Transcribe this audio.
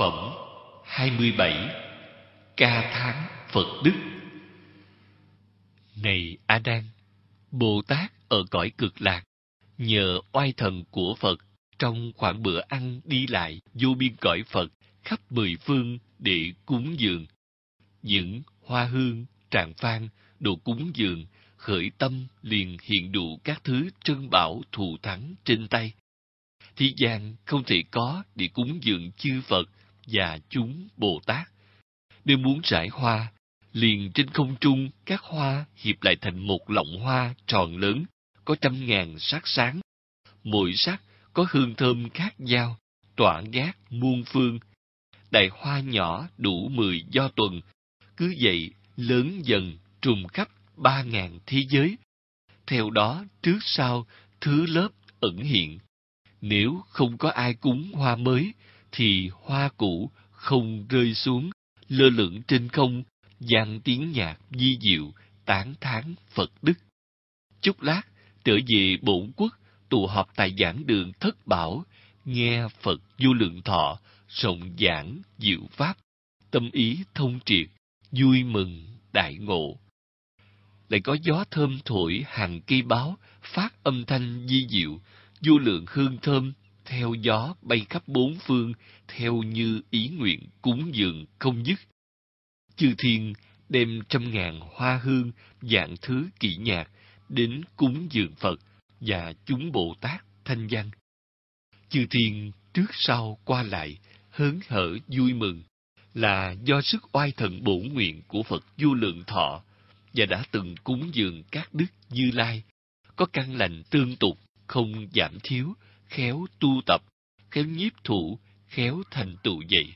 Phẩm 27 Ca tháng Phật Đức Này A Nan, Bồ Tát ở cõi cực lạc, nhờ oai thần của Phật trong khoảng bữa ăn đi lại vô biên cõi Phật khắp mười phương để cúng dường. Những hoa hương, tràng phan, đồ cúng dường, khởi tâm liền hiện đủ các thứ trân bảo thù thắng trên tay. Thế gian không thể có để cúng dường chư Phật, và chúng Bồ Tát. Nếu muốn rải hoa, liền trên không trung các hoa hiệp lại thành một lọng hoa tròn lớn, có trăm ngàn sắc sáng. Mỗi sắc có hương thơm khác nhau, tỏa ngát muôn phương. Đại hoa nhỏ đủ mười do tuần, cứ vậy lớn dần trùm khắp ba ngàn thế giới. Theo đó trước sau thứ lớp ẩn hiện. Nếu không có ai cúng hoa mới, thì hoa cũ không rơi xuống, lơ lửng trên không, vang tiếng nhạc di diệu, tán thán Phật đức. Chốc lát, trở về bổn quốc, tụ họp tại giảng đường thất bảo, nghe Phật du lượng thọ, rộng giảng, diệu pháp, tâm ý thông triệt, vui mừng, đại ngộ. Lại có gió thơm thổi hàng cây báo, phát âm thanh di diệu, vô lượng hương thơm, theo gió bay khắp bốn phương, theo như ý nguyện cúng dường không dứt. Chư thiên đem trăm ngàn hoa hương, dạng thứ kỹ nhạc, đến cúng dường Phật và chúng Bồ Tát thanh văn. Chư thiên trước sau qua lại, hớn hở vui mừng, là do sức oai thần bổ nguyện của Phật vô lượng thọ và đã từng cúng dường các đức như lai, có căn lành tương tục, không giảm thiếu, khéo tu tập, khéo nhiếp thủ, khéo thành tựu vậy.